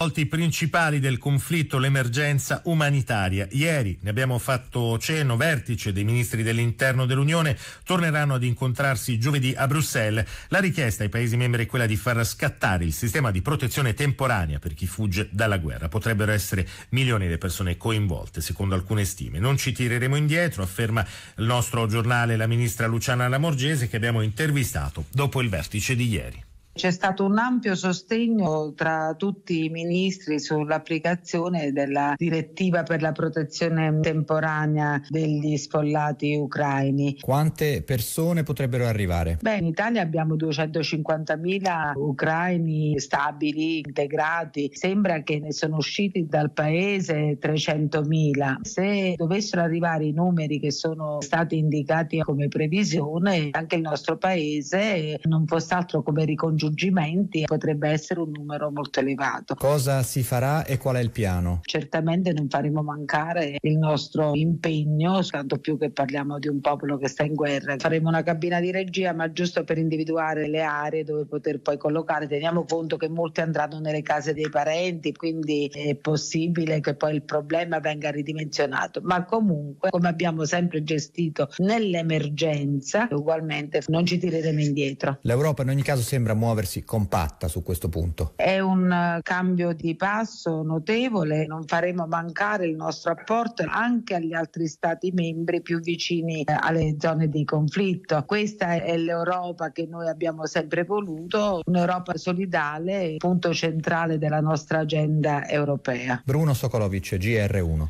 volti principali del conflitto l'emergenza umanitaria. Ieri ne abbiamo fatto cenno, vertice dei ministri dell'interno dell'Unione torneranno ad incontrarsi giovedì a Bruxelles. La richiesta ai Paesi membri è quella di far scattare il sistema di protezione temporanea per chi fugge dalla guerra. Potrebbero essere milioni le persone coinvolte, secondo alcune stime. Non ci tireremo indietro, afferma il nostro giornale la ministra Luciana Lamorgese che abbiamo intervistato dopo il vertice di ieri. C'è stato un ampio sostegno tra tutti i ministri sull'applicazione della direttiva per la protezione temporanea degli sfollati ucraini. Quante persone potrebbero arrivare? Beh, in Italia abbiamo 250.000 ucraini stabili, integrati. Sembra che ne sono usciti dal paese 300.000. Se dovessero arrivare i numeri che sono stati indicati come previsione, anche il nostro paese non fosse altro come ricongiungere svolgimenti potrebbe essere un numero molto elevato. Cosa si farà e qual è il piano? Certamente non faremo mancare il nostro impegno, tanto più che parliamo di un popolo che sta in guerra. Faremo una cabina di regia, ma giusto per individuare le aree dove poter poi collocare. Teniamo conto che molti andranno nelle case dei parenti, quindi è possibile che poi il problema venga ridimensionato. Ma comunque, come abbiamo sempre gestito nell'emergenza, ugualmente non ci tireremo indietro. L'Europa in ogni caso sembra muovere muoversi compatta su questo punto. È un eh, cambio di passo notevole, non faremo mancare il nostro apporto anche agli altri Stati membri più vicini eh, alle zone di conflitto. Questa è l'Europa che noi abbiamo sempre voluto, un'Europa solidale, punto centrale della nostra agenda europea. Bruno Sokolovic, GR1.